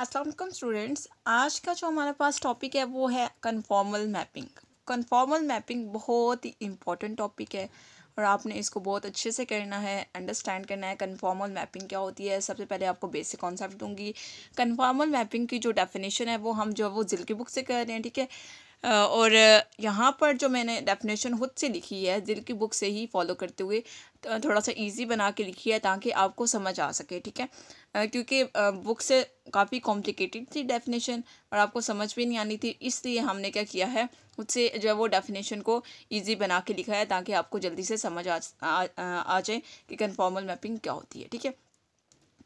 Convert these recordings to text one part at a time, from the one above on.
Aslam students आज का जो हमारे पास टॉपिक है वो है कन्फॉर्मल मैपिंग कन्फॉर्मल मैपिंग बहुत ही इम्पॉर्टेंट टॉपिक है और आपने इसको बहुत अच्छे से करना है अंडरस्टैंड करना है कन्फॉर्मल मैपिंग क्या होती है सबसे पहले आपको बेसिक कॉन्सेप्ट दूंगी कन्फॉर्मल मैपिंग की जो डेफिनेशन है वो हम जो है वो जिल की बुक से कर रहे हैं ठीक है और यहाँ पर जो मैंने डेफिनेशन खुद से लिखी है दिल की बुक से ही फॉलो करते हुए थोड़ा सा इजी बना के लिखी है ताकि आपको समझ आ सके ठीक है क्योंकि बुक से काफ़ी कॉम्प्लिकेटेड थी डेफिनेशन और आपको समझ भी नहीं आनी थी इसलिए हमने क्या किया है खुद से जो है वो डेफिनेशन को इजी बना के लिखा है ताकि आपको जल्दी से समझ आ आ, आ जाए कि कन्फॉर्मल मैपिंग क्या होती है ठीक है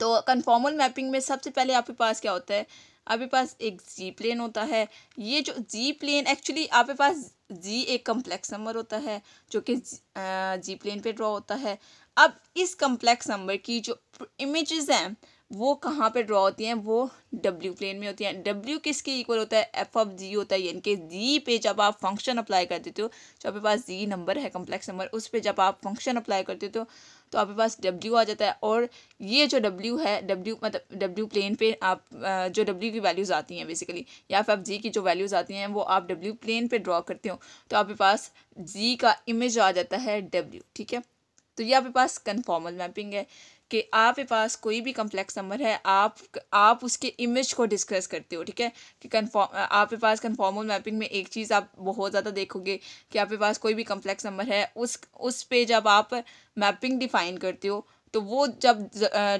तो कन्फॉर्मल मैपिंग में सबसे पहले आपके पास क्या होता है आपके पास एक जी प्लेन होता है ये जो जी प्लेन एक्चुअली आपके पास जी एक कम्प्लेक्स नंबर होता है जो कि जी प्लेन पे ड्रॉ होता है अब इस कम्प्लेक्स नंबर की जो इमेजेस हैं वो कहाँ पे ड्रॉ होती हैं वो डब्ल्यू प्लेन में होती हैं डब्ल्यू किसके इक्वल होता है एफ ऑफ जी होता है यानी कि जी पे जब आप फंक्शन अप्लाई कर देते हो जो तो आपके पास जी नंबर है कम्प्लेक्स नंबर उस पर जब आप फंक्शन अप्लाई कर देते हो तो तो आपके पास डब्ल्यू आ जाता है और ये जो डब्ल्यू है डब्ल्यू मतलब डब्ल्यू प्लेन पे आप जो डब्ल्यू की वैल्यूज़ आती हैं बेसिकली या फिर आप जी की जो वैल्यूज़ आती हैं वो आप डब्ल्यू प्लेन पे ड्रॉ करते हो तो आपके पास जी का इमेज आ जाता है डब्ल्यू ठीक है तो ये आपके पास कन्फॉर्मल मैपिंग है कि आपके पास कोई भी कम्प्लेक्स नंबर है आप आप उसके इमेज को डिस्कस करते हो ठीक है कि कन्फॉर्म आपके पास कन्फॉर्मल मैपिंग में एक चीज़ आप बहुत ज़्यादा देखोगे कि आपके पास कोई भी कम्प्लेक्स नंबर है उस उस पे जब आप मैपिंग डिफाइन करते हो तो वो जब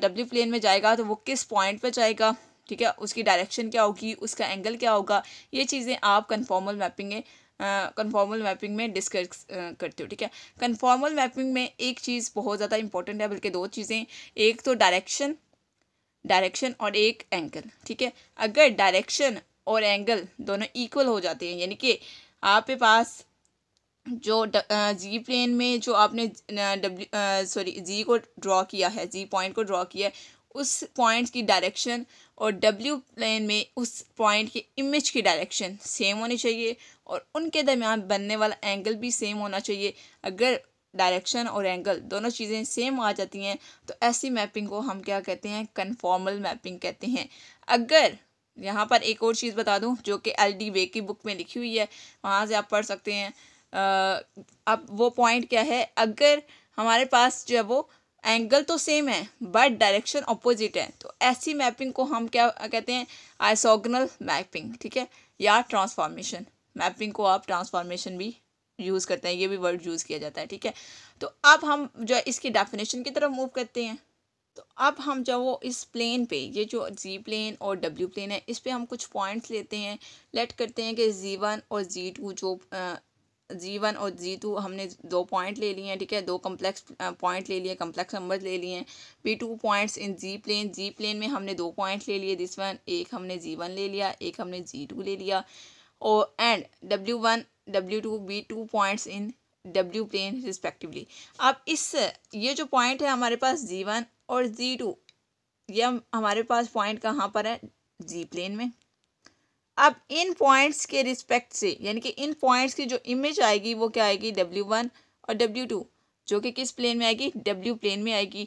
डब्ल्यू प्लेन में जाएगा तो वो किस पॉइंट पर जाएगा ठीक है उसकी डायरेक्शन क्या होगी उसका एंगल क्या होगा ये चीज़ें आप कन्फॉर्मल मैपिंग में कन्फॉर्मल मैपिंग में डिस्कस करती हूँ ठीक है कन्फॉर्मल मैपिंग में एक चीज़ बहुत ज़्यादा इंपॉर्टेंट है बल्कि दो चीज़ें एक तो डायरेक्शन डायरेक्शन और एक एंगल ठीक है अगर डायरेक्शन और एंगल दोनों इक्वल हो जाते हैं यानी कि आपके पास जो जी प्लेन में जो आपने डब्ल्यू सॉरी जी को ड्रॉ किया है जी पॉइंट को ड्रॉ किया है उस पॉइंट की डायरेक्शन और डब्ल्यू प्लेन में उस पॉइंट की इमेज की डायरेक्शन सेम होनी चाहिए और उनके दरमियान बनने वाला एंगल भी सेम होना चाहिए अगर डायरेक्शन और एंगल दोनों चीज़ें सेम आ जाती हैं तो ऐसी मैपिंग को हम क्या कहते हैं कन्फॉर्मल मैपिंग कहते हैं अगर यहाँ पर एक और चीज़ बता दूँ जो कि एल डी वे की बुक में लिखी हुई है वहाँ से आप पढ़ सकते हैं अब वो पॉइंट क्या है अगर हमारे पास जो है वो एंगल तो सेम है बट डायरेक्शन अपोजिट है तो ऐसी मैपिंग को हम क्या कहते हैं आइसोगनल मैपिंग ठीक है या ट्रांसफॉर्मेशन मैपिंग को आप ट्रांसफॉर्मेशन भी यूज़ करते हैं ये भी वर्ड यूज़ किया जाता है ठीक है तो अब हम जो है इसकी डेफिनेशन की तरफ मूव करते हैं तो अब हम जो वो इस प्लेन पे ये जो जी प्लेन और डब्ल्यू प्लेन है इस पर हम कुछ पॉइंट्स लेते हैं लेट करते हैं कि जी वन और जी टू जो जी वन और जी टू हमने दो पॉइंट ले लिए हैं ठीक है दो कम्प्लेक्स पॉइंट ले लिए कम्प्लेक्स नंबर ले लिए हैं P two points in Z plane Z plane में हमने दो पॉइंट ले लिए दिस वन एक हमने जी वन ले लिया एक हमने जी टू ले लिया और and W one W two be two points in W plane respectively अब इस ये जो पॉइंट है हमारे पास जी वन और जी टू ये हमारे पास पॉइंट कहाँ पर है जी प्लेन में अब इन पॉइंट्स के रिस्पेक्ट से यानी कि इन पॉइंट्स की जो इमेज आएगी वो क्या आएगी डब्ल्यू वन और डब्ल्यू टू जो कि किस प्लेन में आएगी डब्ल्यू प्लेन में आएगी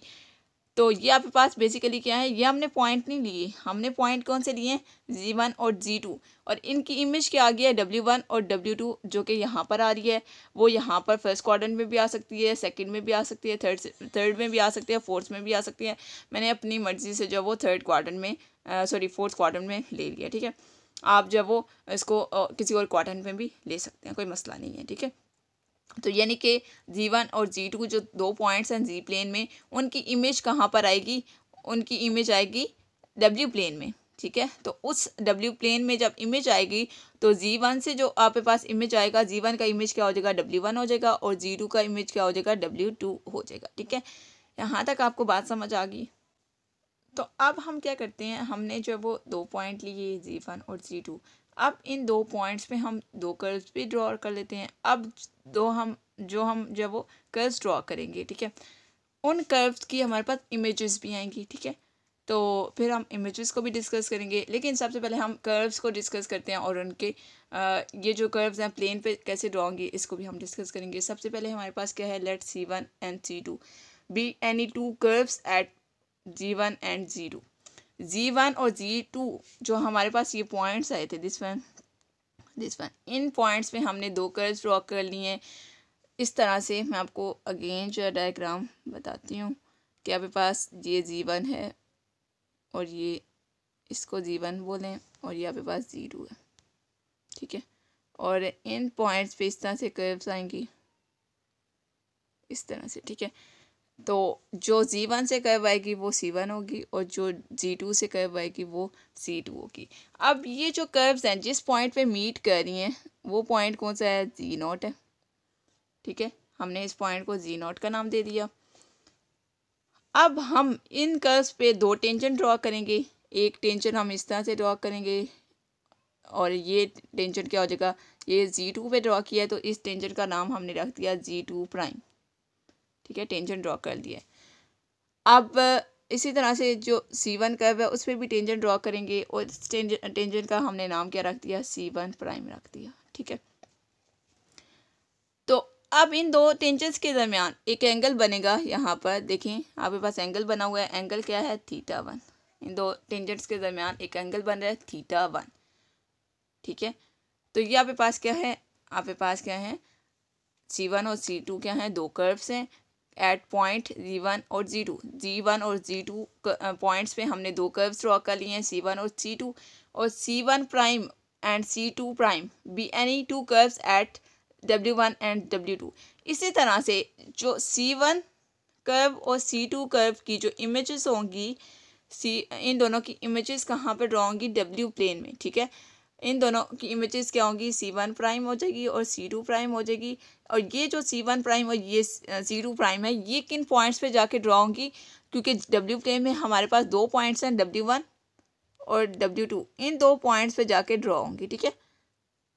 तो ये आपके पास बेसिकली क्या है ये हमने पॉइंट नहीं लिए हमने पॉइंट कौन से लिए हैं जी वन और जी टू और इनकी इमेज क्या आ गई है डब्ल्यू वन और डब्ल्यू टू जो कि यहाँ पर आ रही है वो यहाँ पर फर्स्ट क्वार्टर में भी आ सकती है सेकंड में भी आ सकती है थर्ड थर्ड में भी आ सकती है फोर्थ में भी आ सकती है मैंने अपनी मर्जी से जो वो थर्ड क्वार्टर में सॉरी फोर्थ क्वार्टर में ले लिया ठीक है आप जब वो इसको किसी और क्वार्टन में भी ले सकते हैं कोई मसला नहीं है ठीक है तो यानी कि जी वन और जी टू जो दो पॉइंट्स हैं जी प्लेन में उनकी इमेज कहाँ पर आएगी उनकी इमेज आएगी डब्ल्यू प्लेन में ठीक है तो उस डब्ल्यू प्लेन में जब इमेज आएगी तो जी वन से जो आपके पास इमेज आएगा जी वन का इमेज क्या हो जाएगा डब्ल्यू वन हो जाएगा और जी टू का इमेज क्या हो जाएगा डब्ल्यू टू हो जाएगा ठीक है यहाँ तक आपको बात समझ आ गई तो अब हम क्या करते हैं हमने जो वो दो पॉइंट लिए जी वन और जी टू अब इन दो पॉइंट्स पे हम दो कर्व्स भी ड्रॉ कर लेते हैं अब दो हम जो हम जो वो कर्व्स ड्रॉ करेंगे ठीक है उन कर्व्स की हमारे पास इमेजेस भी आएंगी ठीक है तो फिर हम इमेजेस को भी डिस्कस करेंगे लेकिन सबसे पहले हम कर्व्स को डिस्कस करते हैं और उनके आ, ये जो कर्व्स हैं प्लेन पे कैसे ड्रॉ होंगे इसको भी हम डिस्कस करेंगे सबसे पहले हमारे पास क्या है let C one and C two be any two curves at Z one and zero Z one और जी टू जो हमारे पास ये पॉइंट्स आए थे दिस वन दिस वन इन पॉइंट्स पे हमने दो कर्व्स ड्रॉ कर लिए इस तरह से मैं आपको अगेन जो डायग्राम बताती हूँ कि आपके पास ये जी वन है और ये इसको जी वन बोलें और ये आपके पास ज़ीरो है ठीक है और इन पॉइंट्स पे इस तरह से कर्व्स आएंगी इस तरह से ठीक है तो जो जी वन से कर्व आएगी वो सी वन होगी और जो जी टू से कर्व आएगी वो सी टू होगी अब ये जो कर्व्स हैं जिस पॉइंट पे मीट कर रही हैं वो पॉइंट कौन सा है जी नॉट है ठीक है हमने इस पॉइंट को जी नॉट का नाम दे दिया अब हम इन कर्व्स पे दो टेंशन ड्रॉ करेंगे एक टेंशन हम इस तरह से ड्रॉ करेंगे और ये टेंशन क्या हो जाएगा ये जी टू पर ड्रॉ किया है तो इस टेंशन का नाम हमने रख दिया जी टू प्राइम ठीक है टेंजेंट ड्रॉ कर दिया अब इसी तरह से जो सी वन कर्व है उस पर भी टेंजन ड्रॉ करेंगे और टेंजेंट का हमने नाम क्या रख दिया सी वन प्राइम रख दिया ठीक है तो अब इन दो टेंजेंट्स के दरमियान एक एंगल बनेगा यहाँ पर देखें आपके पास एंगल बना हुआ है एंगल क्या है थीटा वन इन दो टेंजेंट्स के दरमियान एक एंगल बन रहा है थीटा वन ठीक है तो ये आपके पास क्या है आपके पास क्या है सी वन और सी टू क्या हैं दो कर्व्स हैं एट पॉइंट जी वन और जी टू जी वन और जी टू पॉइंट्स पे हमने दो कर्व्स ड्रॉ कर लिए हैं सी वन और सी टू और C one prime and C two prime be any two curves at W one and W two इसी तरह से जो सी वन कर्व और सी टू कर्व की जो इमेजेस होंगी सी इन दोनों की इमेजेस कहाँ पर ड्रॉ होंगी डब्ल्यू प्लेन में ठीक है इन दोनों की इमेजेस क्या होंगी सी वन प्राइम हो जाएगी और सी टू प्राइम हो जाएगी और ये जो सी वन प्राइम और ये सी टू प्राइम है ये किन पॉइंट्स पे जाके ड्रा होंगी क्योंकि डब्ल्यू प्लेन में हमारे पास दो पॉइंट्स हैं डब्ल्यू वन और डब्ल्यू टू इन दो पॉइंट्स पे जाके ड्रा होंगी ठीक है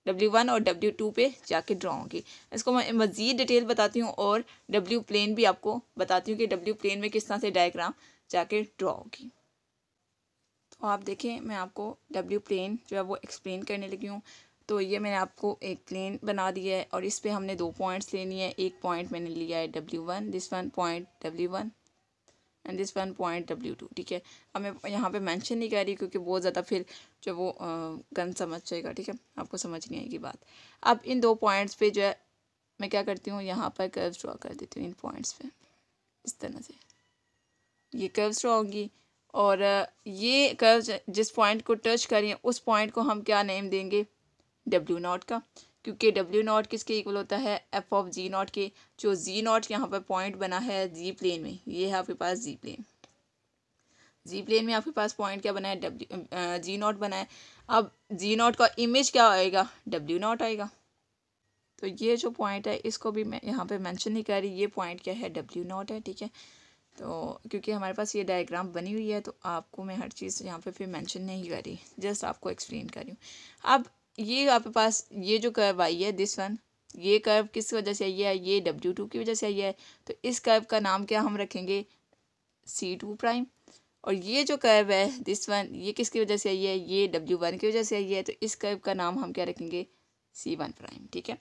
डब्ल्यू वन और डब्ल्यू टू पे जाके ड्रा होंगी इसको मैं मज़ीद डिटेल बताती हूँ और डब्ल्यू प्लेन भी आपको बताती हूँ कि डब्ल्यू प्लेन में किस तरह से डायग्राम जाके ड्रा होगी तो आप देखें मैं आपको डब्ल्यू प्लेन जो है वो एक्सप्लेन करने लगी हूँ तो ये मैंने आपको एक प्लेन बना दिया है और इस पर हमने दो पॉइंट्स लेनी है एक पॉइंट मैंने लिया है W one this one point W one and this one point W two ठीक है अब मैं यहाँ पे मेंशन नहीं कर रही क्योंकि बहुत ज़्यादा फिर जो वो गन समझ जाएगा ठीक है आपको समझ नहीं आएगी बात अब इन दो पॉइंट्स पर जो है मैं क्या करती हूँ यहाँ पर कर्व ड्रा कर देती हूँ इन पॉइंट्स पर इस तरह से ये कर्व ड्रा होंगी और ये कर्व जिस पॉइंट को टच करें उस पॉइंट को हम क्या नेम देंगे डब्ल्यू नॉट का क्योंकि डब्ल्यू नॉट किसके इक्वल होता है एफ ऑफ जी नॉट के जो जी नॉट यहाँ पर पॉइंट बना है जी प्लेन में ये है आपके पास जी प्लेन जी प्लेन में आपके पास पॉइंट क्या बना है डब्ल्यू जी नॉट बना है अब जी नॉट का इमेज क्या आएगा डब्ल्यू नॉट आएगा तो ये जो पॉइंट है इसको भी मैं यहाँ पे मेंशन नहीं कर रही ये पॉइंट क्या है डब्ल्यू नॉट है ठीक है तो क्योंकि हमारे पास ये डायग्राम बनी हुई है तो आपको मैं हर चीज़ यहाँ पे फिर मेंशन नहीं कर रही जस्ट आपको एक्सप्लेन कर रही हूँ अब ये आपके पास ये जो कर्व आई है दिस वन ये कर्व किस वजह से आई है ये डब्ल्यू टू की वजह से आई है तो इस कर्व का नाम क्या हम रखेंगे सी टू प्राइम और ये जो कर्व है दिस वन ये किसकी वजह से आई है ये डब्ल्यू वन की वजह से आई है तो इस कर्व का नाम हम क्या रखेंगे सी वन प्राइम ठीक है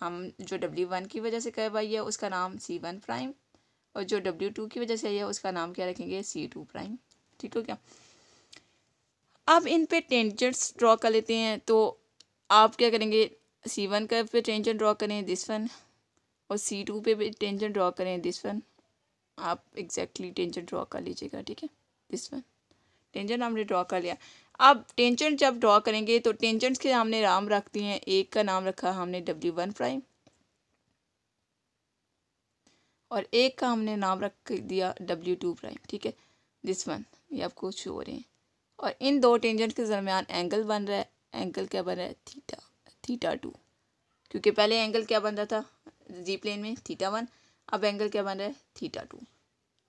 हम जो डब्ल्यू वन की वजह से कर्व आई है उसका नाम सी वन प्राइम और जो डब्ल्यू टू की वजह से आई है उसका नाम क्या रखेंगे सी टू प्राइम ठीक हो गया अब इन पे टेंजेंट्स ड्रॉ कर लेते हैं तो आप क्या करेंगे सी वन का पे टेंशन ड्रॉ करें दिस वन और सी टू पे भी टेंशन ड्रॉ करें दिस वन आप एग्जैक्टली टेंशन ड्रॉ कर लीजिएगा ठीक है दिस वन टेंशन हमने ड्रॉ कर लिया अब टेंशन जब ड्रॉ करेंगे तो टेंशन के हमने नाम रख दिए हैं एक का नाम रखा हमने डब्ल्यू वन प्राइम और एक का हमने नाम रख दिया डब्ल्यू टू प्राइम ठीक है दिस वन ये आपको शो हो रहे हैं और इन दो टेंजेंट के दरमियान एंगल बन रहा है एंगल क्या बन रहा है थीटा थीटा टू क्योंकि पहले एंगल क्या बन रहा था जी प्लेन में थीटा वन अब एंगल क्या बन रहा है थीटा टू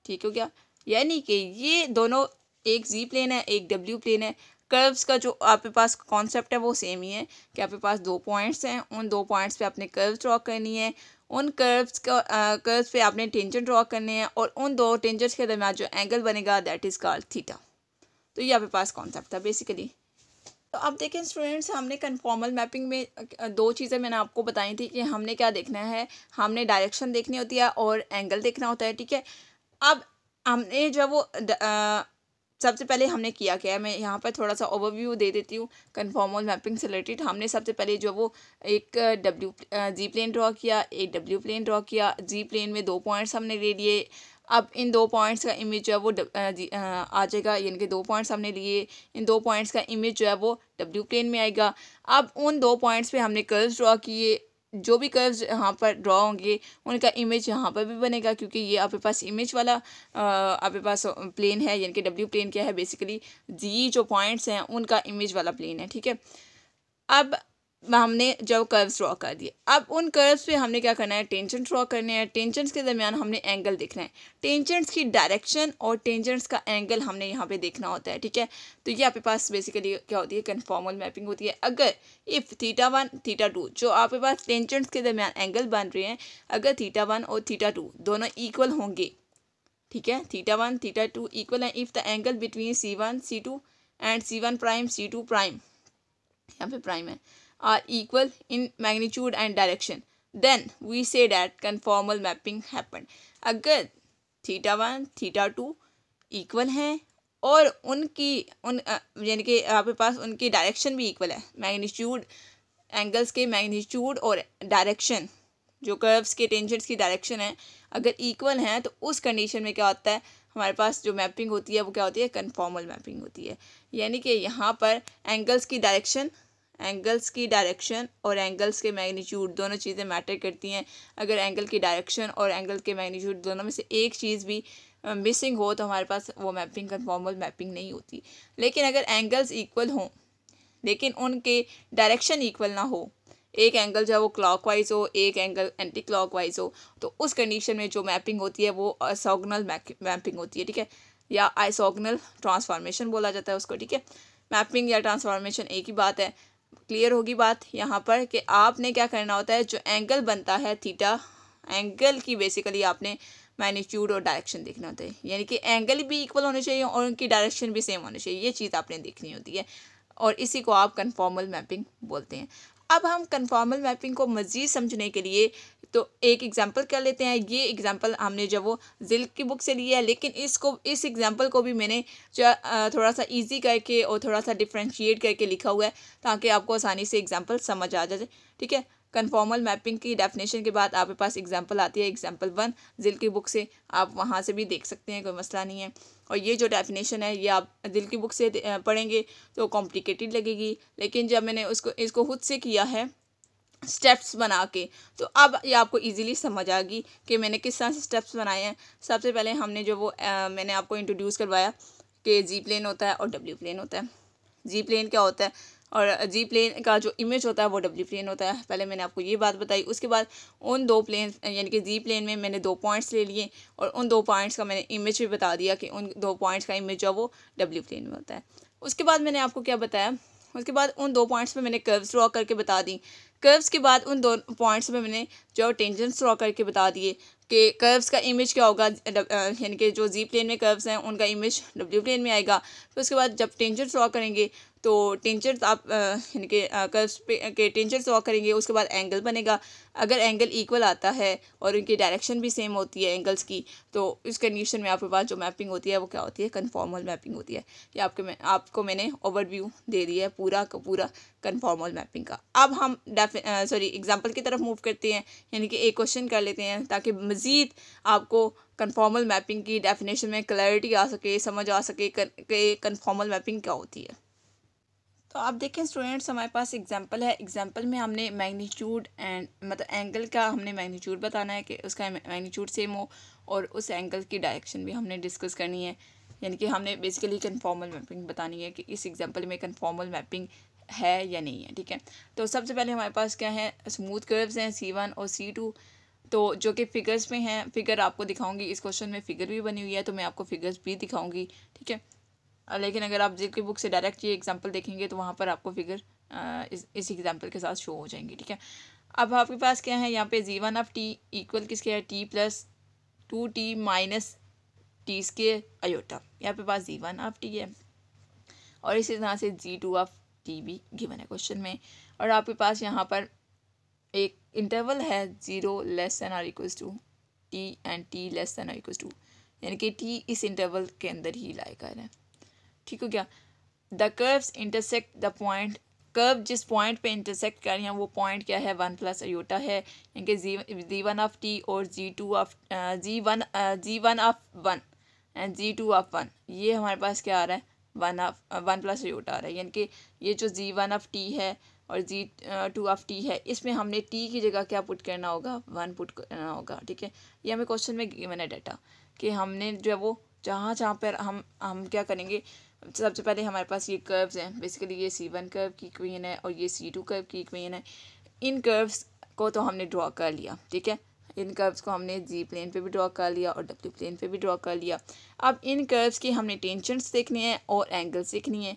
ठीक हो गया यानी कि ये दोनों एक जी प्लेन है एक डब्ल्यू प्लेन है कर्व्स का जो आपके पास कॉन्सेप्ट है वो सेम ही है कि आपके पास दो पॉइंट्स हैं उन दो पॉइंट्स पे आपने कर्व ड्रॉ करनी है उन कर्व्स का कर्व्स पे आपने टेंजेंट ड्रॉ करने हैं और उन दो टेंजेंट्स के दरमियान जो एंगल बनेगा दैट इज़ कॉल्ड थीटा तो ये आपके पास कॉन्सेप्ट था बेसिकली तो अब देखें स्टूडेंट्स हमने कन्फॉर्मल मैपिंग में दो चीज़ें मैंने आपको बताई थी कि हमने क्या देखना है हमने डायरेक्शन देखनी होती है और एंगल देखना होता है ठीक है अब हमने जो वो सबसे पहले हमने किया क्या है मैं यहाँ पर थोड़ा सा ओवरव्यू दे देती हूँ कन्फॉर्मल मैपिंग से रिलेटेड हमने सबसे पहले जो वो एक डब्ल्यू जी प्लेन ड्रॉ किया एक डब्ल्यू प्लेन ड्रॉ किया जी प्लेन में दो पॉइंट्स हमने ले लिए अब इन दो पॉइंट्स का इमेज जो है वो आ जाएगा यानी कि दो पॉइंट्स हमने लिए इन दो पॉइंट्स का इमेज जो है वो डब्ल्यू प्लेन में आएगा अब उन दो पॉइंट्स पे हमने कर्व्स ड्रॉ किए जो भी कर्व्स यहाँ पर ड्रॉ होंगे उनका इमेज यहाँ पर भी बनेगा क्योंकि ये आपके पास इमेज वाला आपके पास प्लेन है यानी कि डब्ल्यू प्लेन क्या है बेसिकली जी जो पॉइंट्स हैं उनका इमेज वाला प्लेन है ठीक है अब हमने जब कर्व्स ड्रॉ कर दिए अब उन कर्व्स पे हमने क्या करना है टेंशन ड्रॉ करने हैं टेंजेंट्स के दरमियान हमने एंगल देखना है टेंजेंट्स की डायरेक्शन और टेंजेंट्स का एंगल हमने यहाँ पे देखना होता है ठीक है तो ये आपके पास बेसिकली क्या होती है कन्फॉर्मल मैपिंग होती है अगर if theta one theta two जो आपके पास टेंजेंट्स के दरमियान एंगल बन रहे हैं अगर थीटा वन और थीटा टू दोनों इक्वल होंगे ठीक है theta one theta two equal है if the angle between C one C two and C one prime C two prime यहाँ पे प्राइम है are equal in magnitude and direction then we say that conformal mapping happened अगर theta one theta two equal हैं और उनकी उन यानी कि आपके पास उनकी डायरेक्शन भी इक्वल है मैग्नीट्यूड एंगल्स के मैग्नीट्यूड और डायरेक्शन जो कर्व्स के टेंजेंट्स की डायरेक्शन है अगर इक्वल हैं तो उस कंडीशन में क्या होता है हमारे पास जो मैपिंग होती है वो क्या होती है कन्फॉर्मल मैपिंग होती है यानी कि यहाँ पर एंगल्स की डायरेक्शन एंगल्स की डायरेक्शन और एंगल्स के मैग्नीट्यूड दोनों चीज़ें मैटर करती हैं अगर एंगल की डायरेक्शन और एंगल के मैग्नीट्यूड दोनों में से एक चीज़ भी मिसिंग हो तो हमारे पास वो मैपिंग का मैपिंग नहीं होती लेकिन अगर एंगल्स इक्वल हों लेकिन उनके डायरेक्शन इक्वल ना हो एक एंगल जो है वो क्लॉक हो एक एंगल एंटी क्लॉक हो तो उस कंडीशन में जो मैपिंग होती है वो असोगनल मैपिंग होती है ठीक है या आइसोगनल ट्रांसफॉर्मेशन बोला जाता है उसको ठीक है मैपिंग या ट्रांसफॉर्मेशन एक ही बात है क्लियर होगी बात यहाँ पर कि आपने क्या करना होता है जो एंगल बनता है थीटा एंगल की बेसिकली आपने मैनीट्यूड और डायरेक्शन देखना होता है यानी कि एंगल भी इक्वल होने चाहिए और उनकी डायरेक्शन भी सेम होनी चाहिए ये चीज़ आपने देखनी होती है और इसी को आप कन्फॉर्मल मैपिंग बोलते हैं अब हम कन्फॉर्मल मैपिंग को मज़ीद समझने के लिए तो एक एग्जाम्पल कर लेते हैं ये एग्जाम्पल हमने जब वो जिल की बुक से लिया है लेकिन इसको इस एग्ज़ाम्पल को भी मैंने जो थोड़ा सा ईजी करके और थोड़ा सा डिफ्रेंशिएट करके लिखा हुआ है ताकि आपको आसानी से एग्ज़ाम्पल समझ आ जाए ठीक है कन्फॉर्मल मैपिंग की डेफिनेशन के बाद आपके पास एग्जाम्पल आती है एग्जाम्पल वन दिल की बुक से आप वहाँ से भी देख सकते हैं कोई मसला नहीं है और ये जो डेफिनेशन है ये आप दिल की बुक से पढ़ेंगे तो कॉम्प्लिकेटेड लगेगी लेकिन जब मैंने उसको इसको खुद से किया है स्टेप्स बना के तो अब ये आपको इजीली समझ आ गई कि मैंने किस तरह से स्टेप्स बनाए हैं सबसे पहले हमने जो वो आ, मैंने आपको इंट्रोड्यूस करवाया कि जी प्लेन होता है और डब्ल्यू प्लेन होता है जी प्लेन क्या होता है और जी प्लेन का जो इमेज होता है वो डब्ल्यू प्लेन होता है पहले मैंने आपको ये बात बताई उसके बाद उन दो प्लेन यानी कि जी प्लेन में मैंने दो पॉइंट्स ले लिए और उन दो पॉइंट्स का मैंने इमेज भी बता दिया कि उन दो पॉइंट्स का इमेज जो है वो डब्ल्यू प्लेन में होता है उसके बाद मैंने आपको क्या बताया उसके बाद उन दो पॉइंट्स पे मैंने कर्व्स ड्रॉ करके बता दी कर्व्स के बाद उन दो पॉइंट्स पे मैंने जो टेंजेंट्स ड्रॉ करके बता दिए कि कर्व्स का इमेज क्या होगा यानी कि जो जी प्लेन में कर्व्स हैं उनका इमेज डब्ल्यू प्लेन में आएगा तो उसके बाद जब टेंजेंट्स ड्रॉ करेंगे तो टेंचर्स आप यानी कि कर्व्स पे के टेंचर्स वॉक करेंगे उसके बाद एंगल बनेगा अगर एंगल इक्वल आता है और उनकी डायरेक्शन भी सेम होती है एंगल्स की तो इस कंडीशन में आपके पास जो मैपिंग होती है वो क्या होती है कन्फॉर्मल मैपिंग होती है ये आपके मैं आपको मैंने ओवरव्यू दे दिया है पूरा का पूरा कन्फॉर्मल मैपिंग का अब हम सॉरी एग्जाम्पल की तरफ मूव करते हैं यानी कि एक क्वेश्चन कर लेते हैं ताकि मज़ीद आपको कन्फॉर्मल मैपिंग की डेफिनेशन में क्लैरिटी आ सके समझ आ सके कन्फॉर्मल मैपिंग क्या होती है तो आप देखें स्टूडेंट्स हमारे पास एग्जांपल है एग्जांपल में हमने मैग्नीट्यूड एंड मतलब एंगल का हमने मैग्नीट्यूड बताना है कि उसका मैग्नीट्यूड सेम हो और उस एंगल की डायरेक्शन भी हमने डिस्कस करनी है यानी कि हमने बेसिकली कन्फॉर्मल मैपिंग बतानी है कि इस एग्ज़ाम्पल में कन्फॉर्मल मैपिंग है या नहीं है ठीक है तो सबसे पहले हमारे पास क्या है स्मूथ कर्व्स हैं सी वन और सी टू तो जो कि फिगर्स में हैं फिगर आपको दिखाऊंगी इस क्वेश्चन में फिगर भी बनी हुई है तो मैं आपको फिगर्स भी दिखाऊंगी ठीक है लेकिन अगर आप जेके बुक से डायरेक्ट ये एग्जाम्पल देखेंगे तो वहाँ पर आपको फिगर इस इस एग्जाम्पल के साथ शो हो जाएंगे ठीक है अब आपके पास क्या है यहाँ पे Z one of T equal किसके है T plus two T minus T के अयोटा यहाँ पे पास जी वन ऑफ टी है और इसी तरह से जी टू ऑफ टी भी गिवन है क्वेश्चन में और आपके पास यहाँ पर एक इंटरवल है ज़ीरो लेस देन और equal to T and T less than और इक्वल टू यानी कि टी इस इंटरवल के अंदर ही लाएगा है ठीक हो गया the curves intersect the point curve जिस पॉइंट पे इंटरसेक्ट कर रहे हैं वो पॉइंट क्या है वन प्लस अयोटा है यानी कि Z Z one of T और Z two of Z one Z one of one and ji two of one ये हमारे पास क्या आ रहा है one of one plus iota आ रहा है यानी कि ये जो जी वन ऑफ टी है और जी टू ऑफ टी है इसमें हमने टी की जगह क्या पुट करना होगा वन पुट करना होगा ठीक है ये हमें क्वेश्चन में गिवन है डाटा कि हमने जो है वो जहाँ जहाँ पर हम हम क्या करेंगे सबसे पहले हमारे पास ये कर्व्स हैं बेसिकली ये सी वन कर्व की क्वीन है और ये सी टू कर्व की क्वीन है इन कर्व्स को तो हमने ड्रॉ कर लिया ठीक है इन कर्व्स को हमने जी प्लेन पे भी ड्रॉ कर लिया और डब्ल्यू प्लेन पे भी ड्रॉ कर लिया अब इन कर्व्स की हमने टेंशन देखनी है और एंगल्स देखनी है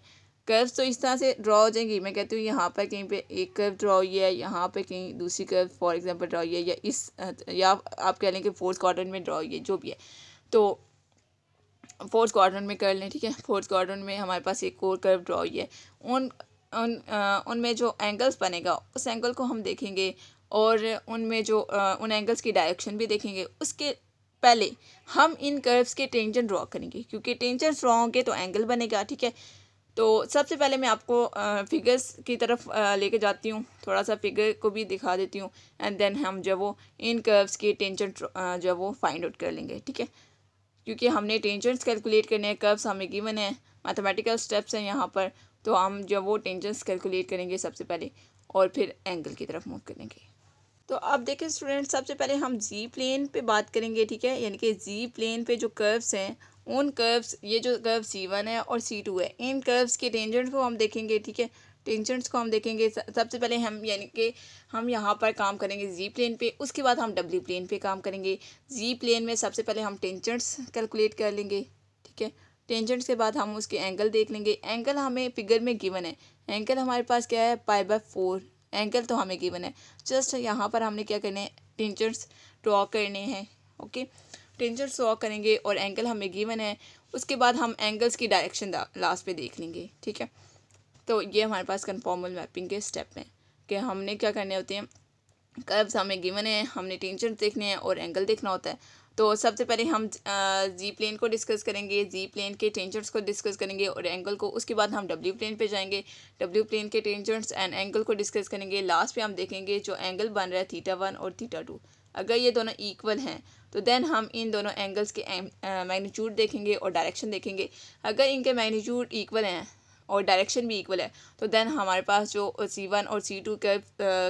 कर्व्स तो इस तरह से ड्रॉ हो जाएंगी मैं कहती हूँ यहाँ पर कहीं पे एक कर्व ड्रॉ हुई है यहाँ पे कहीं दूसरी कर्व फॉर एग्जांपल ड्रॉ हुई है या इस या आप कह लें कि फोर्थ क्वार्टर में ड्रॉ हुई है जो भी है तो फोर्थ क्वाड्रेंट में कर लें ठीक है फोर्थ क्वाड्रेंट में हमारे पास एक कोर कर्व ड्रॉ हुई है उन उन उनमें जो एंगल्स बनेगा उस एंगल को हम देखेंगे और उनमें जो उन एंगल्स की डायरेक्शन भी देखेंगे उसके पहले हम इन कर्व्स के टेंजेंट ड्रॉ करेंगे क्योंकि टेंजेंट ड्रॉ होंगे तो एंगल बनेगा ठीक है तो सबसे पहले मैं आपको फिगर्स की तरफ लेके जाती हूँ थोड़ा सा फिगर को भी दिखा देती हूँ एंड देन हम जो वो इन कर्व्स के टेंजेंट जो वो फाइंड आउट कर लेंगे ठीक है क्योंकि हमने टेंजेंट्स कैलकुलेट करने हैं कर्व्स हमें गिवन है मैथमेटिकल स्टेप्स हैं यहाँ पर तो हम जो वो टेंजेंट्स कैलकुलेट करेंगे सबसे पहले और फिर एंगल की तरफ मूव करेंगे तो अब देखें स्टूडेंट सबसे पहले हम जी प्लेन पे बात करेंगे ठीक है यानी कि जी प्लेन पे जो कर्व्स हैं उन कर्व्स ये जो कर्व सी वन है और सी टू है इन कर्व्स के टेंजेंट को हम देखेंगे ठीक है टेंशनस को हम देखेंगे सबसे पहले हम यानी कि हम यहाँ पर काम करेंगे जी प्लेन पे उसके बाद हम डब्ल्यू प्लेन पे काम करेंगे जी प्लेन में सबसे पहले हम टेंशंस कैलकुलेट कर लेंगे ठीक है टेंजेंट्स के बाद हम उसके एंगल देख लेंगे एंगल हमें फिगर में गिवन है एंगल हमारे पास क्या है पाई बाई फोर एंगल तो हमें गिवन है जस्ट यहाँ पर हमने क्या करने हैं टेंजेंट्स ड्रॉ करने हैं ओके टेंशन ड्रॉ करेंगे और एंगल हमें गिवन है उसके बाद हम एंगल्स की डायरेक्शन लास्ट पर देख लेंगे ठीक है तो ये हमारे पास कन्फॉर्मल मैपिंग के स्टेप हैं कि हमने क्या करने होते हैं कर्व्स हमें गिवन है हमने टेंशन देखने हैं और एंगल देखना होता है तो सबसे पहले हम जी प्लेन को डिस्कस करेंगे जी प्लेन के टेंजेंट्स को डिस्कस करेंगे और एंगल को उसके बाद हम डब्ल्यू प्लेन पे जाएंगे डब्ल्यू प्लेन के टेंजेंट्स एंड एंगल को डिस्कस करेंगे लास्ट पे हम देखेंगे जो एंगल बन रहा है थीटा वन और थीटा टू अगर ये दोनों इक्वल हैं तो देन हम इन दोनों एंगल्स के मैग्नीट्यूड देखेंगे और डायरेक्शन देखेंगे अगर इनके मैग्नीट्यूड इक्वल हैं और डायरेक्शन भी इक्वल है तो देन हमारे पास जो सी वन और सी टू के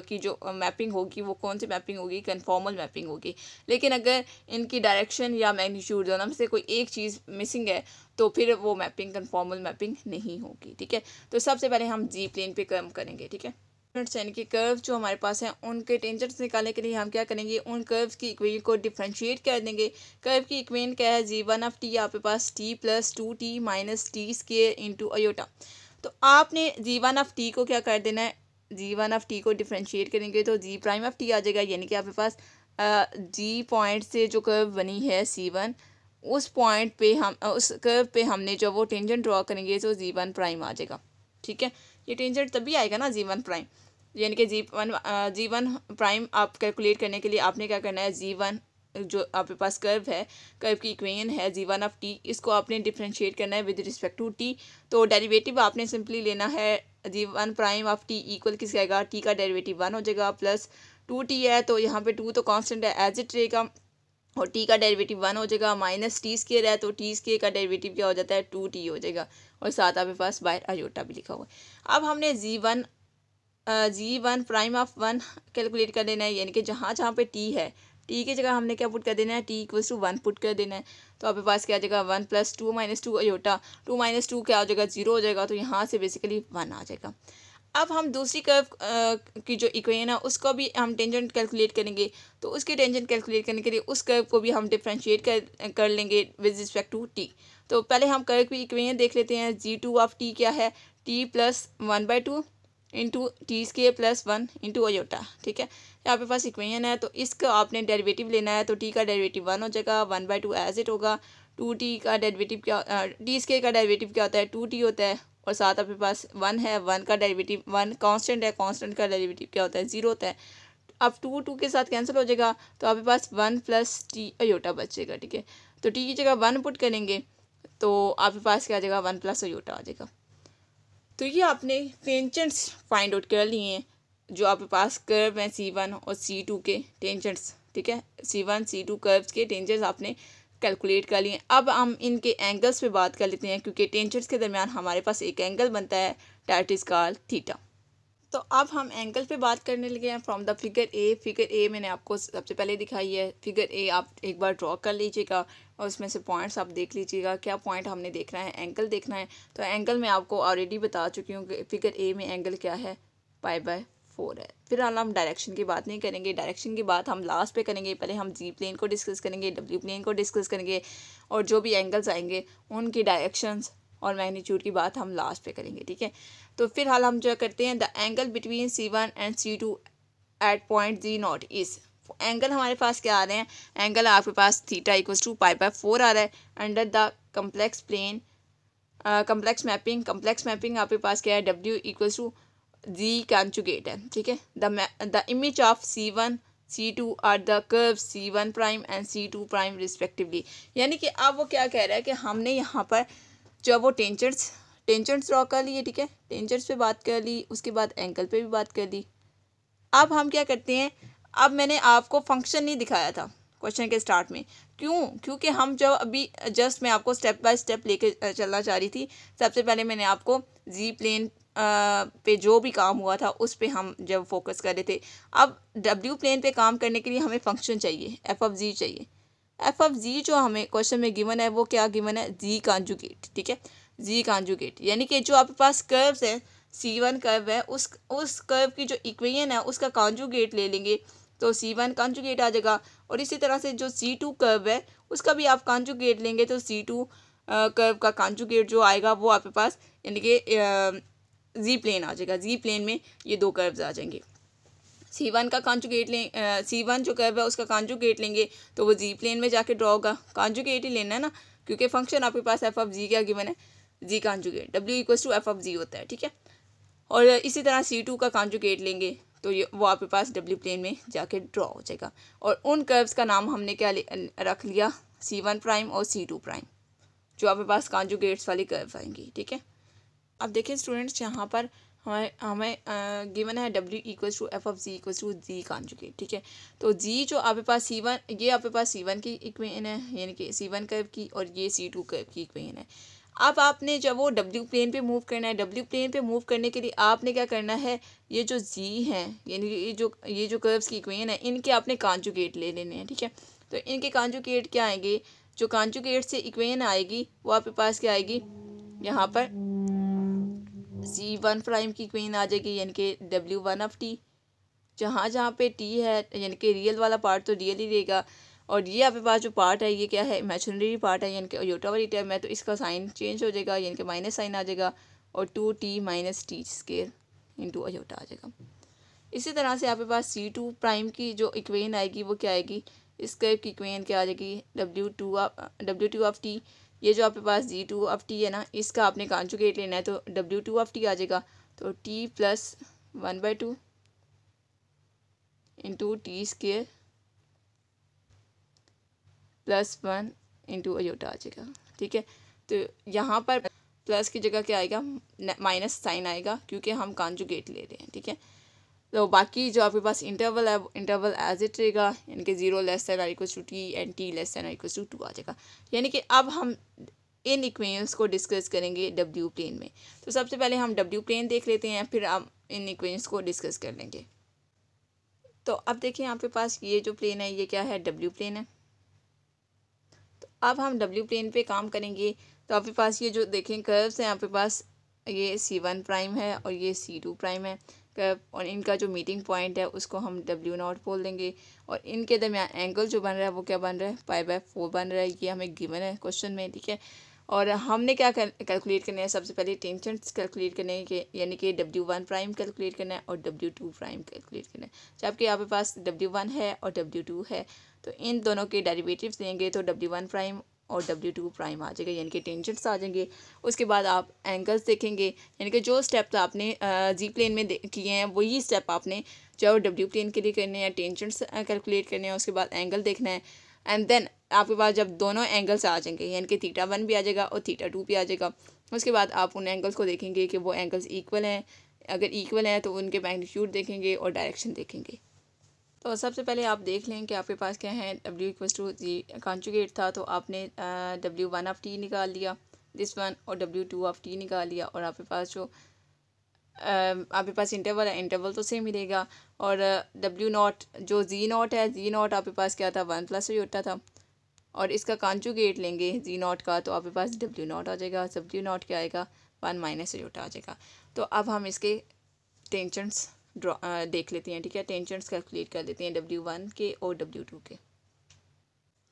की जो मैपिंग होगी वो कौन सी मैपिंग होगी कन्फॉर्मल मैपिंग होगी लेकिन अगर इनकी डायरेक्शन या मैग्नीट्यूड दोनों में से कोई एक चीज़ मिसिंग है तो फिर वो मैपिंग कन्फॉर्मल मैपिंग नहीं होगी ठीक है तो सबसे पहले हम जी प्लेन पे कम करेंगे ठीक है टेंजेंट्स यानी कि कर्व जो हमारे पास हैं उनके टेंजेंट्स निकालने के लिए हम क्या करेंगे उन कर्व की इक्वेशन को डिफ्रेंशिएट कर देंगे कर्व की इक्वेशन क्या है जी वन ऑफ टी आपके पास T plus two T minus T square into iota तो आपने जी वन ऑफ टी को क्या कर देना है जी वन ऑफ टी को डिफ्रेंशिएट करेंगे तो जी प्राइम ऑफ टी आ जाएगा यानी कि आपके पास जी पॉइंट से जो कर्व बनी है सी वन उस पॉइंट पे हम उस कर्व पे हमने जो वो टेंजेंट ड्रॉ करेंगे तो जी वन प्राइम आ जाएगा ठीक है ये टेंजेंट तभी आएगा ना जी वन प्राइम यानी कि Z one Z one prime आप कैलकुलेट करने के लिए आपने क्या करना है जी वन जो आपके पास कर्व है कर्व की इक्वेशन है जी वन ऑफ टी इसको आपने डिफ्रेंशिएट करना है विद रिस्पेक्ट टू टी तो डेरिवेटिव आपने सिंपली लेना है Z one prime of T equal किस आएगा टी का डेरिवेटिव वन हो जाएगा प्लस टू टी है तो यहाँ पे टू तो कांस्टेंट है एज इट रहेगा और टी का डेरिवेटिव वन हो जाएगा माइनस टी स्केयर है तो टी स्केयर का डेरिवेटिव क्या हो जाता है टू टी हो जाएगा और साथ आपके पास बाहर अयोटा भी लिखा हुआ है अब हमने Z one Z one prime of one calculate कर देना है यानी कि जहाँ जहाँ पे टी है टी की जगह हमने क्या पुट कर देना है T equals to one put कर देना है तो आपके पास क्या आ जाएगा one plus two minus two iota two minus two क्या हो जाएगा जीरो हो जाएगा तो यहाँ से बेसिकली वन आ जाएगा अब हम दूसरी कर्व की जो इक्वेशन है उसको भी हम टेंजेंट कैलकुलेट करेंगे तो उसके टेंजेंट कैलकुलेट करने के लिए उस कर्व को भी हम डिफ्रेंशिएट कर कर लेंगे विद रिस्पेक्ट टू टी तो पहले हम कर्व की इक्वेशन देख लेते हैं जी टू ऑफ टी क्या है T plus one by two into T square plus one into iota ठीक है यहाँ पे पास इक्वेशन है तो इसका आपने डेरिवेटिव लेना है तो टी का डेरिवेटिव वन हो जाएगा one by two as it होगा टू टी का डेरिवेटिव क्या टी स्के का डेरिवेटिव क्या होता है टू टी होता है और साथ आपके पास वन है वन का डेरिवेटिव वन कांस्टेंट है कांस्टेंट का डेरिवेटिव क्या होता है जीरो होता है अब टू टू के साथ कैंसिल हो जाएगा तो आपके पास वन प्लस टी अयोटा बचेगा ठीक है तो टी की जगह वन पुट करेंगे तो आपके पास क्या आ जाएगा वन प्लस अयोटा आ जाएगा तो ये आपने टेंजेंट्स फाइंड आउट कर लिए हैं जो आपके पास कर्व हैं सी वन और सी टू के टेंजेंट्स ठीक है C one C two curve के टेंजेंट्स आपने कैलकुलेट कर लिए अब हम इनके एंगल्स पे बात कर लेते हैं क्योंकि टेंजेंट्स के दरमियान हमारे पास एक एंगल बनता है डैट इज़ कॉल थीटा तो अब हम एंगल पे बात करने लगे हैं from the figure A figure A मैंने आपको सबसे पहले दिखाई है फिगर ए आप एक बार ड्रॉ कर लीजिएगा और उसमें से पॉइंट्स आप देख लीजिएगा क्या पॉइंट हमने देखना है एंगल देखना है तो एंगल मैं आपको ऑलरेडी बता चुकी हूँ कि फिगर ए में एंगल क्या है पाई बाय फोर है फिर हम डायरेक्शन की बात नहीं करेंगे डायरेक्शन की बात हम लास्ट पे करेंगे पहले हम जी प्लेन को डिस्कस करेंगे डब्ल्यू प्लेन को डिस्कस करेंगे और जो भी एंगल्स आएंगे उनकी डायरेक्शंस और मैग्नीट्यूड की बात हम लास्ट पे करेंगे ठीक है तो फिलहाल हम जो करते हैं the angle between C one and C two at point Z naught is angle हमारे पास क्या आ रहे हैं एंगल आपके पास theta equals to pi by four आ रहा है under the complex plane complex mapping complex mapping आपके पास क्या है W equal to Z conjugate है ठीक है the the image of C one C two are the curve C one prime and C two prime respectively यानी कि अब वो क्या कह रहा है कि हमने यहाँ पर जो वो टेंचर्स टेंचर्स ड्रॉ कर लिए ठीक है टेंचर्स पे बात कर ली उसके बाद एंकल पे भी बात कर ली अब हम क्या करते हैं अब मैंने आपको फंक्शन नहीं दिखाया था क्वेश्चन के स्टार्ट में क्यों क्योंकि हम जब अभी जस्ट मैं आपको स्टेप बाय स्टेप लेके चलना चाह रही थी सबसे पहले मैंने आपको जी प्लेन पे जो भी काम हुआ था उस पे हम जब फोकस कर रहे थे अब डब्ल्यू प्लेन पे काम करने के लिए हमें फंक्शन चाहिए एफ ऑफ जी चाहिए एफ ऑफ जी जो हमें क्वेश्चन में गिवन है वो क्या गिवन है जी कॉन्जुगेट ठीक है जी कॉन्जुगेट यानी कि जो आपके पास कर्व्स है सी वन कर्व है उस उस कर्व की जो इक्वेशन है उसका कॉन्जुगेट ले लेंगे तो सी वन कॉन्जुगेट आ जाएगा और इसी तरह से जो सी टू कर्व है उसका भी आप कॉन्जुगेट लेंगे तो सी टू कर्व का कॉन्जुगेट जो आएगा वो आपके पास यानी कि जी प्लेन आ जाएगा जी प्लेन में ये दो कर्व्स आ जाएंगे सी वन का कॉन्जुगेट लें सी वन जो कर्व है उसका कॉन्जुगेट लेंगे तो वो जी प्लेन में जाके ड्रॉ होगा कॉन्जुगेट ही लेना है ना क्योंकि फंक्शन आपके पास एफ ऑफ जी क्या गिवन है Z conjugate W equals to F of Z होता है ठीक है और इसी तरह सी टू का कॉन्जुगेट लेंगे तो ये वो आपके पास डब्ल्यू प्लेन में जाके ड्रॉ हो जाएगा और उन कर्व्स का नाम हमने क्या रख लिया सी वन प्राइम और सी टू प्राइम जो आपके पास गेट्स वाली कर्व आएंगी ठीक है अब देखिए स्टूडेंट्स यहाँ पर हमें हमें गिवन है W equals to F of Z equals to Z conjugate ठीक है तो जी जो आपके पास सी वन ये आपके पास सी वन की इक्वेन है यानी कि सी वन कर्व की और ये सी टू कर्व की इक्वेन है अब आपने जब वो डब्ल्यू प्लेन पे मूव करना है डब्ल्यू प्लेन पे मूव करने के लिए आपने क्या करना है ये जो जी है यानी ये जो ये जो कर्व्स की इक्वेशन है इनके आपने कांजुगेट ले लेने हैं ठीक है तो इनके कांजुगेट क्या आएंगे जो कांजुगेट से इक्वेन आएगी वो आपके पास क्या आएगी यहाँ पर जी वन प्राइम की इक्वेशन आ जाएगी यानी कि डब्ल्यू वन ऑफ टी जहाँ जहाँ पे टी है यानी कि रियल वाला पार्ट तो रियल ही रहेगा और ये आपके पास जो पार्ट है ये क्या है इमेजनरी पार्ट है यानी कि योटा वाली टर्म है तो इसका साइन चेंज हो जाएगा यानी कि माइनस साइन आ जाएगा और two T minus T square into iota आ जाएगा इसी तरह से आपके पास सी टू प्राइम की जो इक्वेन आएगी वो क्या आएगी स्क्वेयर की इक्वेन क्या आ जाएगी W two W two of T ये जो आपके पास जी टू ऑफ टी है ना इसका आपने कॉन्जुगेट लेना है तो डब्ल्यू टू ऑफ टी आ जाएगा तो T plus one by two into T square plus one into iota आ जाएगा ठीक है तो यहाँ पर प्लस की जगह क्या आएगा माइनस साइन आएगा क्योंकि हम कॉन्जुगेट ले रहे हैं ठीक है तो बाकी जो आपके पास इंटरवल है इंटरवल एज इट रहेगा यानी कि zero less or equal to T and T less or equal to two आ जाएगा यानी कि अब हम इन इक्वेशंस को डिस्कस करेंगे डब्ल्यू प्लेन में तो सबसे पहले हम डब्ल्यू प्लेन देख लेते हैं फिर हम इन इक्वेशंस को डिस्कस कर लेंगे तो अब देखिए आपके पास ये जो प्लेन है ये क्या है डब्ल्यू प्लेन है अब हम डब्ल्यू प्लेन पे काम करेंगे तो आपके पास ये जो देखें कर्व्स हैं आपके पास ये सी वन प्राइम है और ये सी टू प्राइम है कर्व और इनका जो मीटिंग पॉइंट है उसको हम डब्ल्यू नॉट बोल देंगे और इनके दरमियान एंगल जो बन रहा है वो क्या बन रहा है फाइव बाई फोर बन रहा है ये हमें गिवन है क्वेश्चन में ठीक है और हमने क्या कैलकुलेट करना है सबसे पहले टेंशन कैलकुलेट करने के यानी कि डब्ल्यू वन प्राइम कैलकुलेट करना है और डब्ल्यू टू प्राइम कैलकुलेट करना है जबकि तो आपके पास डब्ल्यू वन है और डब्ल्यू टू है तो इन दोनों के डेरिवेटिव्स देंगे तो डब्ल्यू वन प्राइम और डब्ल्यू टू प्राइम आ जाएगा यानी कि टेंजेंट्स आ जाएंगे उसके बाद आप एंगल्स देखेंगे यानी कि जो स्टेप्स तो आपने जी प्लेन में किए हैं वही स्टेप आपने जो डब्ल्यू प्लेन के लिए करने हैं टेंजेंट्स कैलकुलेट करने हैं उसके बाद एंगल देखना है एंड देन आपके पास जब दोनों एंगल्स आ जाएंगे यानी कि थीटा वन भी आ जाएगा और थीटा टू भी आ जाएगा उसके बाद आप उन एंगल्स को देखेंगे कि वो एंगल्स इक्वल हैं अगर इक्वल हैं तो उनके मैग्नीट्यूड देखेंगे और डायरेक्शन देखेंगे तो सबसे पहले आप देख लें कि आपके पास क्या है डब्ल्यू इक्व टू जी कॉन्चुगेट था तो आपने डब्ल्यू वन ऑफ टी निकाल लिया दिस वन और डब्ल्यू टू ऑफ टी निकाल लिया और आपके पास जो आपके पास इंटरवल है इंटरवल तो सेम मिलेगा और डब्ल्यू नॉट जो जी नॉट है जी नॉट आपके पास क्या था वन प्लस योटा था और इसका कॉन्चुगेट लेंगे जी नॉट का तो आपके पास डब्ल्यू नॉट आ जाएगा डब्ल्यू नॉट क्या आएगा वन माइनस योटा आ जाएगा तो अब हम इसके टेंशंस Uh, देख लेते हैं ठीक है टेंशन कैलकुलेट कर लेते हैं डब्ल्यू वन के और डब्ल्यू टू के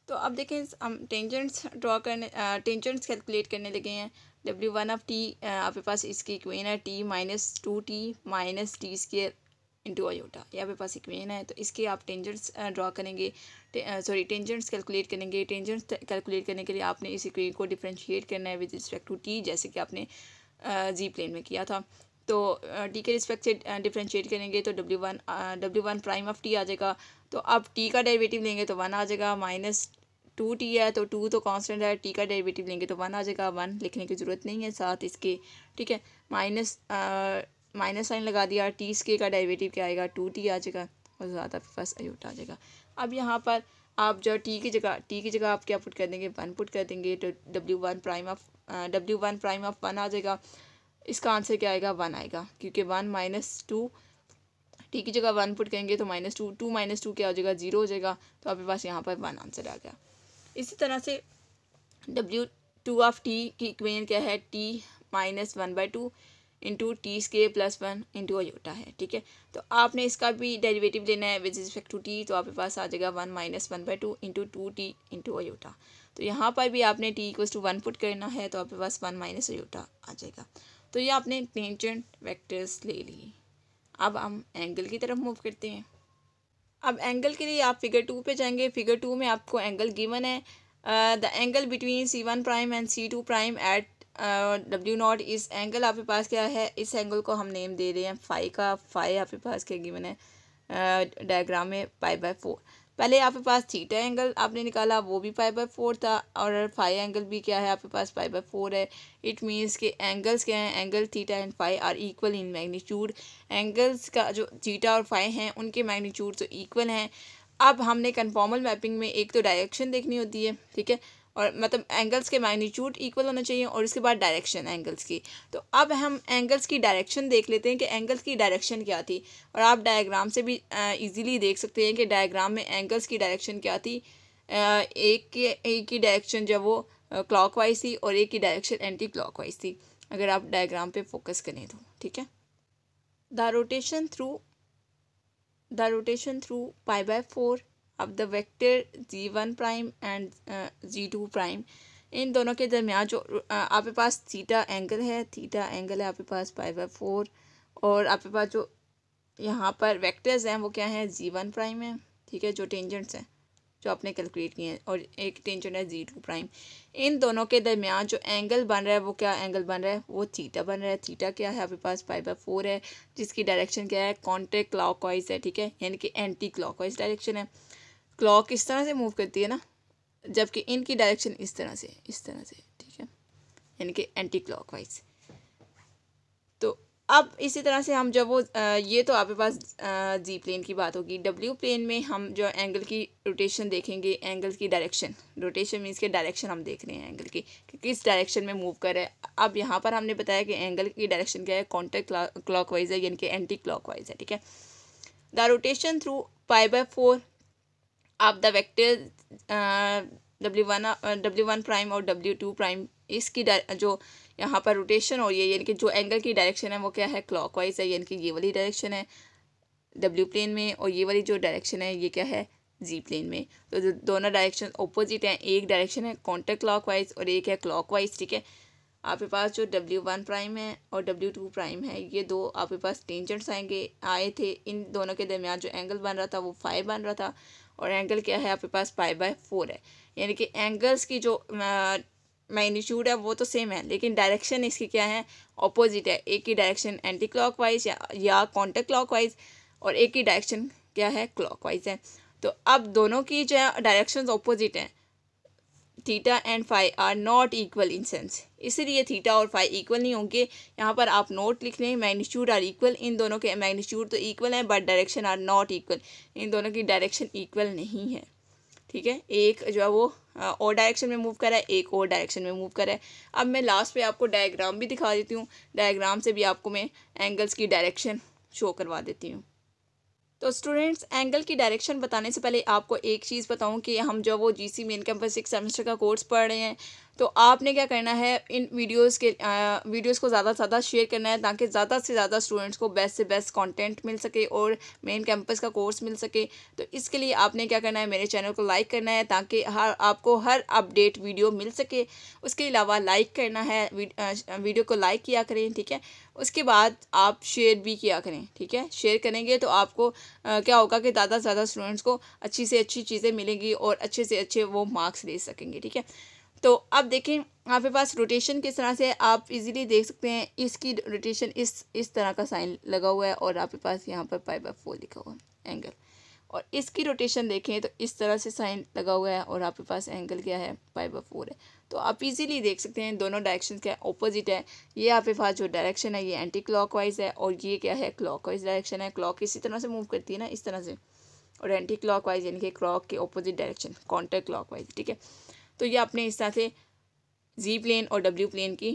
तो अब देखें हम टेंजेंट्स ड्रॉ करने टेंजेंट्स uh, कैलकुलेट करने लगे हैं डब्ल्यू वन ऑफ टी आपके पास इसकी इक्वेन है T minus two T minus T square into iota ये आपके पास इक्वेन है तो इसके आप टेंजेंट्स ड्रॉ uh, करेंगे सॉरी टेंजेंट्स कैलकुलेट करेंगे टेंजेंट्स कैलकुलेट करने के लिए आपने इस इक्वेन को डिफ्रेंशिएट करना है विद रिस्पेक्ट टू टी जैसे कि आपने जी प्लेन में किया था तो टी के रिस्पेक्ट से डिफ्रेंशिएट करेंगे तो W one W one prime of T आ जाएगा तो अब टी का डेरिवेटिव लेंगे तो वन आ जाएगा माइनस टू टी है तो टू तो कांस्टेंट है टी का डेरिवेटिव लेंगे तो वन आ जाएगा वन लिखने की ज़रूरत नहीं है साथ इसके ठीक है माइनस माइनस साइन लगा दिया टी इसके का डेरिवेटिव क्या आएगा टू टी आ जाएगा और ज़्यादा फर्स्ट अयोट आ जाएगा अब यहाँ पर आप जो टी की जगह टी की जगह आप क्या पुट कर देंगे वन पुट कर देंगे तो W one prime of W one prime of one आ जाएगा इसका आंसर क्या आएगा वन आएगा क्योंकि वन माइनस टू टी की जगह वन पुट करेंगे तो minus two two minus two क्या हो जाएगा ज़ीरो हो जाएगा तो आपके पास यहाँ पर वन आंसर आ गया इसी तरह से डब्ल्यू टू ऑफ टी की इक्वेशन क्या है T minus one by two into T square plus one into iota है ठीक है तो आपने इसका भी डेरिवेटिव लेना है विद रिस्पेक्ट टू टी तो आपके पास आ जाएगा one minus one by two into two T into iota तो यहाँ पर भी आपने T equals two one put करना है तो आपके पास वन माइनस अयोटा आ जाएगा तो ये आपने टेंजेंट वेक्टर्स ले ली अब हम एंगल की तरफ मूव करते हैं अब एंगल के लिए आप फिगर टू पे जाएंगे फिगर टू में आपको एंगल गिवन है the angle between C one prime and C two prime at W naught इस एंगल आपके पास क्या है इस एंगल को हम नेम दे रहे हैं फाई का फाई आपके पास क्या गिवन है डायग्राम uh, में पाई बाई फोर पहले आपके पास थीटा एंगल आपने निकाला वो भी फाइव बाई फोर था और फाइव एंगल भी क्या है आपके पास फाइव बाई फोर है इट मीन्स के एंगल्स क्या हैं angle theta and five are equal in magnitude angles का जो थीटा और फाइव हैं उनके मैग्नीट्यूड तो इक्वल हैं अब हमने कन्फॉर्मल मैपिंग में एक तो डायरेक्शन देखनी होती है ठीक है और मतलब एंगल्स के मैग्नीट्यूड इक्वल होना चाहिए और इसके बाद डायरेक्शन एंगल्स की तो अब हम एंगल्स की डायरेक्शन देख लेते हैं कि एंगल्स की डायरेक्शन क्या थी और आप डायग्राम से भी ईजीली देख सकते हैं कि डायग्राम में एंगल्स की डायरेक्शन क्या थी एक के एक की डायरेक्शन जब वो क्लॉक थी और एक की डायरेक्शन एंटी क्लॉक थी अगर आप डायग्राम पर फोकस करें तो ठीक है the rotation through the rotation through pi by four अब the vector G one prime and ji two prime इन दोनों के दरमियान जो आपके पास थीटा एंगल है थीटा एंगल है आपके पास फाइव बाई फोर और आपके पास जो यहाँ पर वेक्टर्स हैं वो क्या हैं जी वन प्राइम है ठीक है जो टेंजेंट्स हैं जो आपने कैलकुलेट किए हैं और एक टेंजेंट है जी टू प्राइम इन दोनों के दरमियान जो एंगल बन रहा है वो क्या एंगल बन रहा है वो थीटा बन रहा है थीटा क्या है आपके पास फाइव बाई फोर है जिसकी डायरेक्शन क्या है कॉन्ट्रे क्लॉक वाइज है ठीक है यानी कि एंटी क्लॉक वाइज डायरेक्शन है क्लॉक इस तरह से मूव करती है ना जबकि इनकी डायरेक्शन इस तरह से इस तरह से ठीक है यानी कि एंटी क्लॉक वाइज तो अब इसी तरह से हम जब वो ये तो आपके पास जी प्लेन की बात होगी डब्ल्यू प्लेन में हम जो एंगल की रोटेशन देखेंगे एंगल की डायरेक्शन रोटेशन मीन्स के डायरेक्शन हम देख रहे हैं एंगल की कि किस डायरेक्शन में मूव कर रहे अब यहाँ पर हमने बताया कि एंगल की डायरेक्शन क्या है कॉन्टेक्ट क्लॉक वाइज है यानी कि एंटी क्लॉक वाइज है ठीक है the rotation through pi by four आप the vector W one W one prime और डब्ल्यू टू प्राइम इसकी जो यहाँ पर रोटेशन हो रही है यानी कि जो एंगल की डायरेक्शन है वो क्या है क्लॉक वाइज है यानी कि ये वाली डायरेक्शन है डब्ल्यू प्लेन में और ये वाली जो डायरेक्शन है ये क्या है जी प्लेन में तो जो दोनों डायरेक्शन ऑपोजिट हैं एक डायरेक्शन है काउंटर क्लॉक वाइज और एक है क्लॉक वाइज ठीक है आपके पास जो डब्ल्यू वन प्राइम है और डब्ल्यू टू प्राइम है ये दो आपके पास टेंजेंट्स आएंगे आए थे इन दोनों के दरमियान जो एंगल बन रहा था वो फाइव बन रहा था और एंगल क्या है आपके पास पाई बाय फोर है यानी कि एंगल्स की जो मैग्नीट्यूड है वो तो सेम है लेकिन डायरेक्शन इसकी क्या है ऑपोजिट है एक ही डायरेक्शन एंटी क्लॉक या, या काउंटर क्लॉक और एक ही डायरेक्शन क्या है क्लॉक है तो अब दोनों की जो है डायरेक्शन ऑपोजिट हैं theta and phi are not equal in sense इसलिए थीटा और फाई इक्वल नहीं होंगे यहाँ पर आप नोट लिख लें मैग्नीट्यूड आर इक्वल इन दोनों के मैग्नीट्यूड तो इक्वल है but direction are not equal इन दोनों की डायरेक्शन इक्वल नहीं है ठीक है एक जो है वो और डायरेक्शन में मूव करा है एक और डायरेक्शन में मूव करा है अब मैं लास्ट पे आपको डायग्राम भी दिखा देती हूँ डायग्राम से भी आपको मैं एंगल्स की डायरेक्शन शो करवा देती हूँ तो स्टूडेंट्स एंगल की डायरेक्शन बताने से पहले आपको एक चीज़ बताऊं कि हम जो वो G C main campus six semester का कोर्स पढ़ रहे हैं तो आपने क्या करना है इन वीडियोस के वीडियोस को ज़्यादा से ज़्यादा शेयर करना है ताकि ज़्यादा से ज़्यादा स्टूडेंट्स को बेस्ट से बेस्ट कंटेंट मिल सके और मेन कैंपस का कोर्स मिल सके तो इसके लिए आपने क्या करना है मेरे चैनल को लाइक करना है ताकि हर आपको हर अपडेट वीडियो मिल सके उसके अलावा लाइक करना है वीडियो को लाइक किया करें ठीक है उसके बाद आप शेयर भी किया करें ठीक है शेयर करेंगे तो आपको आ, क्या होगा कि ज़्यादा से ज़्यादा स्टूडेंट्स को अच्छी से अच्छी चीज़ें मिलेंगी और अच्छे से अच्छे वो मार्क्स ले सकेंगे ठीक है तो अब देखें आपके पास रोटेशन किस तरह से आप इजीली देख सकते हैं इसकी रोटेशन इस इस तरह का साइन लगा हुआ है और आपके पास यहाँ पर पाई बाई फोर लिखा हुआ है एंगल और इसकी रोटेशन देखें तो इस तरह से साइन लगा हुआ है और आपके पास एंगल क्या है पाई बाई फोर है तो आप इजीली देख सकते हैं दोनों डायरेक्शन क्या है अपोजिट है ये आपके पास जो डायरेक्शन है ये एंटी क्लॉक है और ये क्या है क्लॉक डायरेक्शन है क्लॉक इसी तरह से मूव करती है ना इस तरह से और एंटी क्लॉक यानी कि क्लॉक के अपोजिट डायरेक्शन काउंटर क्लॉक ठीक है तो ये अपने हिस्सा से जी प्लेन और डब्ल्यू प्लेन की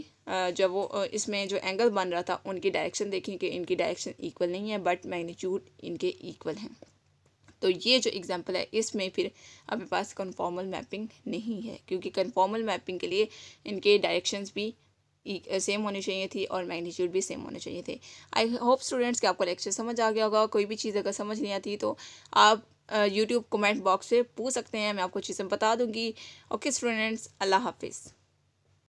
जब वो इसमें जो एंगल बन रहा था उनकी डायरेक्शन देखें कि इनकी डायरेक्शन इक्वल नहीं है बट मैग्नीट्यूड इनके इक्वल हैं तो ये जो एग्ज़ाम्पल है इसमें फिर आपके पास कन्फॉर्मल मैपिंग नहीं है क्योंकि कन्फॉर्मल मैपिंग के लिए इनके डायरेक्शंस भी सेम e, होने चाहिए थी और मैग्नीट्यूड भी सेम होने चाहिए थे आई होप स्टूडेंट्स कि आपको लेक्चर समझ आ गया होगा कोई भी चीज़ अगर समझ नहीं आती तो आप यूट्यूब कमेंट बॉक्स से पूछ सकते हैं मैं आपको चीज़ें बता दूंगी ओके स्टूडेंट्स अल्लाह हाफिज़